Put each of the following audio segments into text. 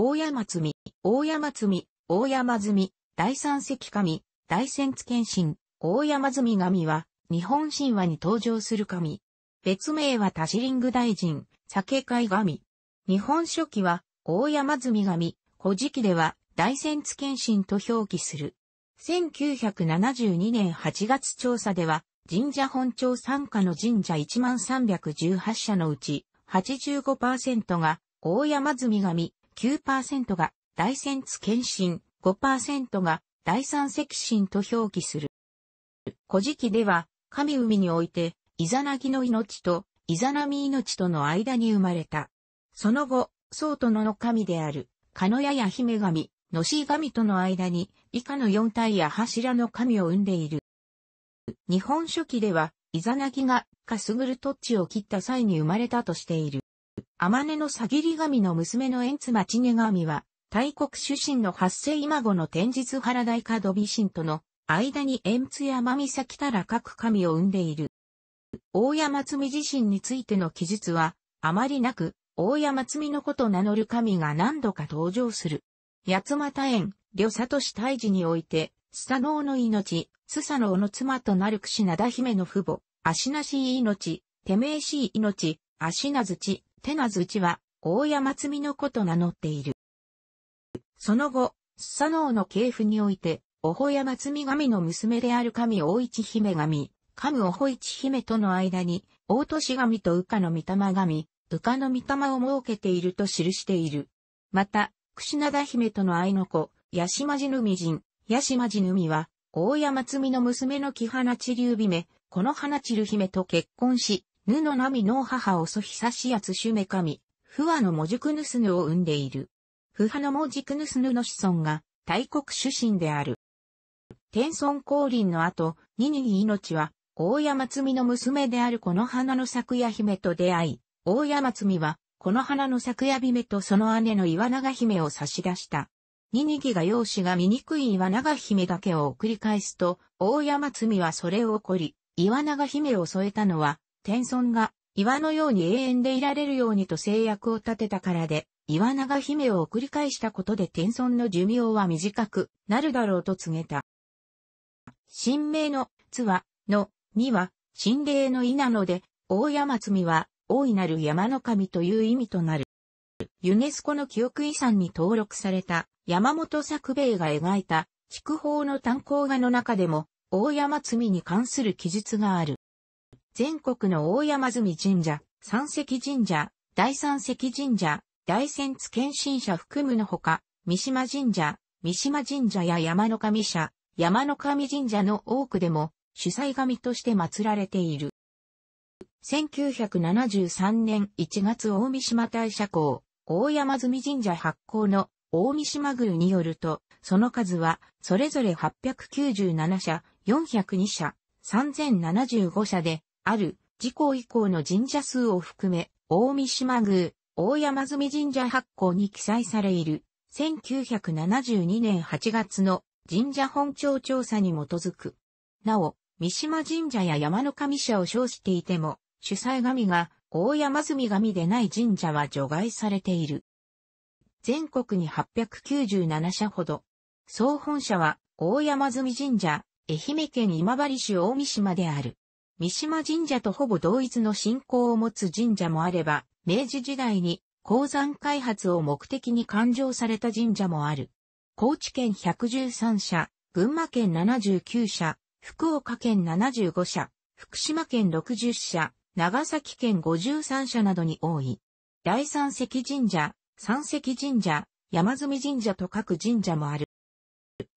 大山積み、大山積み、大山積み、第三石神、大仙津謙信、大山積み神は、日本神話に登場する神。別名はタシリング大臣、酒会神。日本書紀は、大山積み神、古事記では、大仙津謙信と表記する。1972年8月調査では、神社本庁参加の神社1318社のうち85%が大山積み神、9%が大仙津検診、5%が第三赤心と表記する。古事記では、神海において、イザナギの命と、イザナミ命との間に生まれた。その後、宋殿の神である、カノヤや姫神、シし神との間に、以下の四体や柱の神を生んでいる。日本書紀では、イザナギが、かすぐる土地を切った際に生まれたとしている。天音のさぎり神の娘の縁妻ちね神は、大国出身の八世今後の天日原大化土美神との間に縁津ツや天岬たら各神を生んでいる。大山積自身についての記述は、あまりなく、大山積のこと名乗る神が何度か登場する。八又園、呂里氏大事において、スサノオの命、スサノオの妻となる櫛灘姫の父母、足なしい命、てめえしい命、足なずち、手なずちは、大山積みの子と名乗っている。その後、スサノオの系譜において、おほやまつみ神の娘である神大市姫神、神おほ市姫との間に、大年神と羽化の御霊神、羽化の御霊を設けていると記している。また、串灘姫との愛の子、八島神み人、八島地みは、大山積みの娘の木花地流姫、この花散る姫と結婚し、ぬのなみの母をそひさしやつしゅめかみ、ふわのもじくぬすぬを生んでいる。ふはのもじくぬすぬの子孫が、大国出身である。天孫降臨の後、ににぎ命は、大山積みの娘であるこの花の桜姫と出会い、大山積みは、この花の桜姫とその姉の岩長姫を差し出した。ににぎが容姿が醜い岩長姫だけを送り返すと、大山積みはそれを怒り、岩長姫を添えたのは、天孫が岩のように永遠でいられるようにと制約を立てたからで、岩永姫を繰り返したことで天孫の寿命は短くなるだろうと告げた。神明の津わ、の、みは、神霊の意なので、大山積は、大いなる山の神という意味となる。ユネスコの記憶遺産に登録された山本作兵衛が描いた筑豊の炭鉱画の中でも大山積に関する記述がある。全国の大山積神社、三石神社、第三石神社、大仙津献神社含むのほか、三島神社、三島神社や山の神社、山の神神社の多くでも主催神として祀られている。1973年1月大三島大社校、大山積神社発行の大三島宮によると、その数はそれぞれ897社、402社、3075社で、ある、事故以降の神社数を含め、大三島宮、大山積神社発行に記載されいる、1972年8月の神社本庁調査に基づく。なお、三島神社や山の神社を称していても、主催神が大山積神でない神社は除外されている。全国に897社ほど。総本社は大山積神社、愛媛県今治市大三島である。三島神社とほぼ同一の信仰を持つ神社もあれば、明治時代に鉱山開発を目的に勘定された神社もある。高知県113社、群馬県79社、福岡県75社、福島県60社、長崎県53社などに多い。第三石神社、三石神社、山積神社と各神社もある。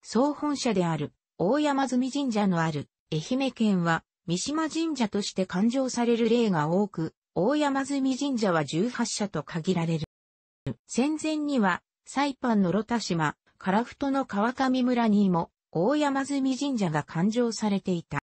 総本社である、大山積神社のある、愛媛県は、三島神社として勘定される例が多く、大山積神社は18社と限られる。戦前には、サイパンのロタ島、カラフトの川上村にも、大山積神社が勘定されていた。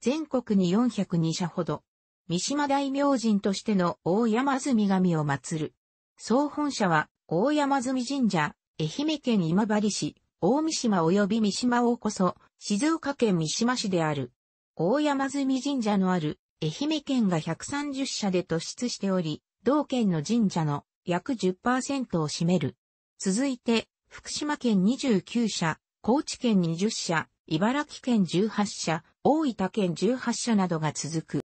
全国に402社ほど、三島大明神としての大山積神を祀る。総本社は、大山積神社、愛媛県今治市、大三島及び三島をこそ、静岡県三島市である。大山積神社のある愛媛県が130社で突出しており、同県の神社の約10%を占める。続いて、福島県29社、高知県20社、茨城県18社、大分県18社などが続く。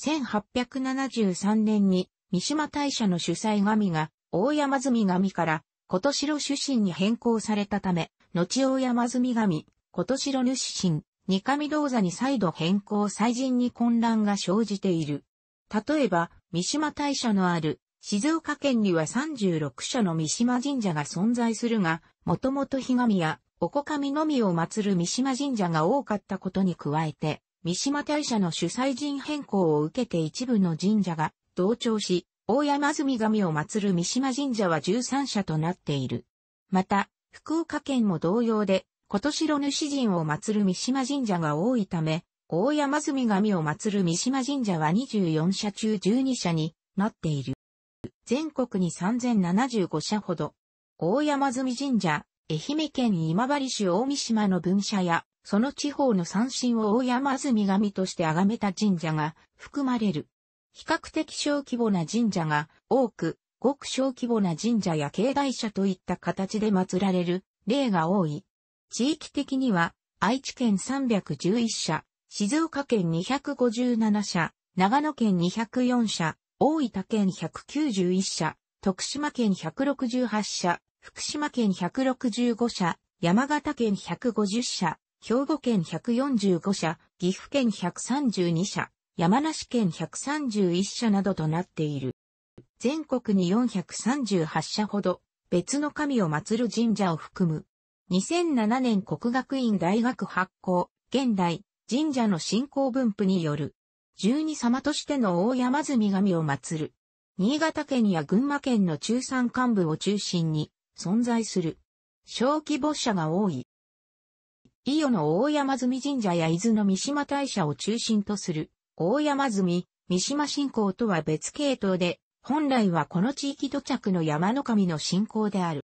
1873年に三島大社の主催神が大山積神から琴城主神に変更されたため、後大山積神、琴城主神、二上銅座に再度変更再神に混乱が生じている。例えば、三島大社のある静岡県には36社の三島神社が存在するが、もともと日神やおこ神のみを祀る三島神社が多かったことに加えて、三島大社の主催神変更を受けて一部の神社が同調し、大山積神を祀る三島神社は13社となっている。また、福岡県も同様で、今年炉主神を祀る三島神社が多いため、大山住神を祀る三島神社は24社中12社になっている。全国に3075社ほど。大山住神社、愛媛県今治市大三島の分社や、その地方の三神を大山住神として崇めた神社が含まれる。比較的小規模な神社が多く、ごく小規模な神社や境内社といった形で祀られる例が多い。地域的には、愛知県311社、静岡県257社、長野県204社、大分県191社、徳島県168社、福島県165社、山形県150社、兵庫県145社、岐阜県132社、山梨県131社などとなっている。全国に438社ほど、別の神を祀る神社を含む2007年国学院大学発行、現代、神社の信仰分布による、十二様としての大山積神を祀る。新潟県や群馬県の中山幹部を中心に存在する。小規模者が多い。伊予の大山積神社や伊豆の三島大社を中心とする、大山積、三島信仰とは別系統で、本来はこの地域土着の山の神の信仰である。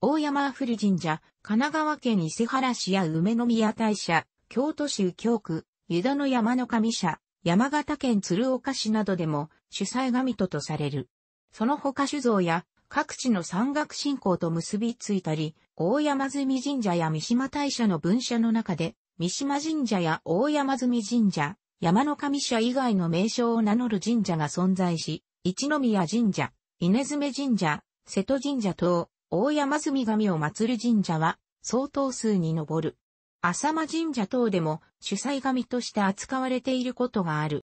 大山古神社、神奈川県伊勢原市や梅宮大社、京都市右京区、湯田の山の神社、山形県鶴岡市などでも主催神ととされる。その他酒造や各地の山岳信仰と結びついたり、大山積神社や三島大社の分社の中で、三島神社や大山積神社、山の神社以外の名称を名乗る神社が存在し、一宮神社、稲爪神社、瀬戸神社等、大山住神を祭る神社は相当数に上る。浅間神社等でも主催神として扱われていることがある。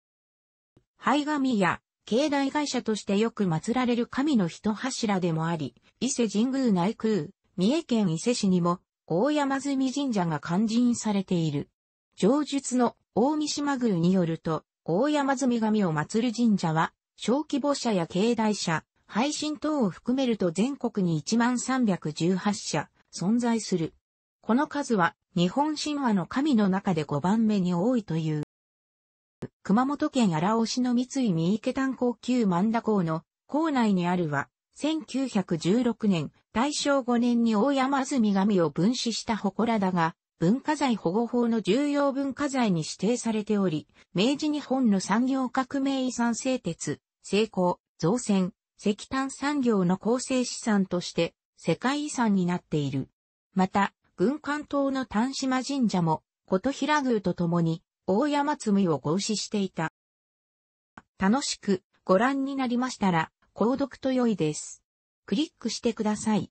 灰神や境内会社としてよく祀られる神の一柱でもあり、伊勢神宮内宮、三重県伊勢市にも大山住神社が肝心されている。上述の大三島宮によると、大山住神を祀る神社は、小規模社や境内社、配信等を含めると全国に1318社存在する。この数は日本神話の神の中で5番目に多いという。熊本県荒尾市の三井三池炭鉱旧万田港の港内にあるは、1916年、大正5年に大山住神を分子した祠だが、文化財保護法の重要文化財に指定されており、明治日本の産業革命遺産製鉄、成功、造船、石炭産業の構成資産として世界遺産になっている。また、軍艦島の丹島神社も、琴平宮と共に、大山積を合祀していた。楽しくご覧になりましたら、購読と良いです。クリックしてください。